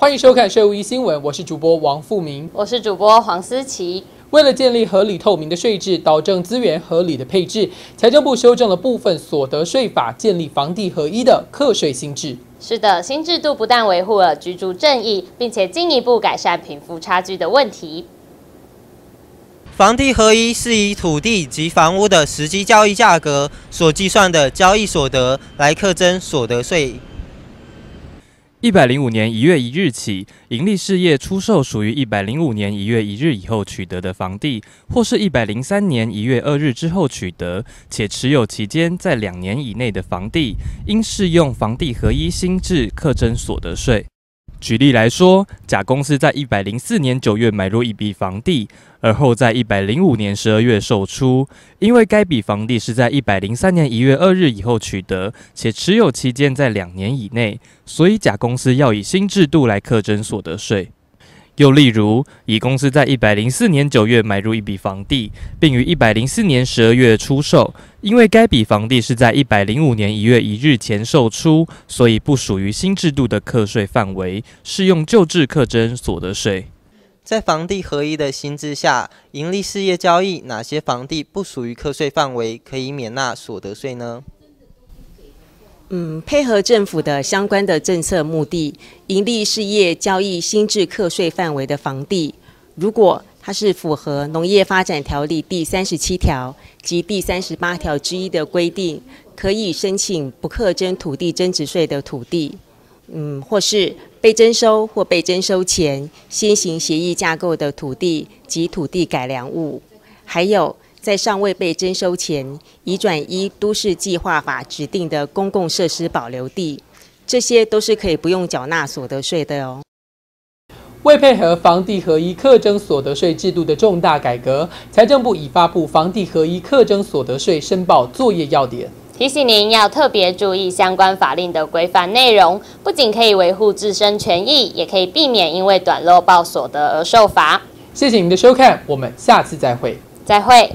欢迎收看税务一新闻，我是主播王富明，我是主播黄思琪。为了建立合理透明的税制，保证资源合理的配置，财政部修正了部分所得税法，建立房地合一的课税新制。是的，新制度不但维护了居住正义，并且进一步改善贫富差距的问题。房地合一是以土地及房屋的实际交易价格所计算的交易所得来课征所得税。一百零五年一月一日起，盈利事业出售属于一百零五年一月一日以后取得的房地，或是一百零三年一月二日之后取得且持有期间在两年以内的房地，应适用房地合一新制课征所得税。举例来说，甲公司在104年9月买入一笔房地，而后在105年12月售出。因为该笔房地是在103年1月2日以后取得，且持有期间在两年以内，所以甲公司要以新制度来课征所得税。又例如，乙公司在一百零四年九月买入一笔房地，并于一百零四年十二月出售。因为该笔房地是在一百零五年一月一日前售出，所以不属于新制度的课税范围，适用旧制课征所得税。在房地合一的新制下，盈利事业交易哪些房地不属于课税范围，可以免纳所得税呢？嗯，配合政府的相关的政策目的，营利事业交易新制课税范围的房地，如果它是符合农业发展条例第三十七条及第三十八条之一的规定，可以申请不课征土地增值税的土地。嗯，或是被征收或被征收前先行协议架构的土地及土地改良物，还有。在尚未被征收前，已转移都市计划法指定的公共设施保留地，这些都是可以不用缴纳所得税的哦。为配合房地合一课征所得税制度的重大改革，财政部已发布房地合一课征所得税申报作业要点，提醒您要特别注意相关法令的规范内容，不仅可以维护自身权益，也可以避免因为短漏报所得而受罚。谢谢您的收看，我们下次再会。再会。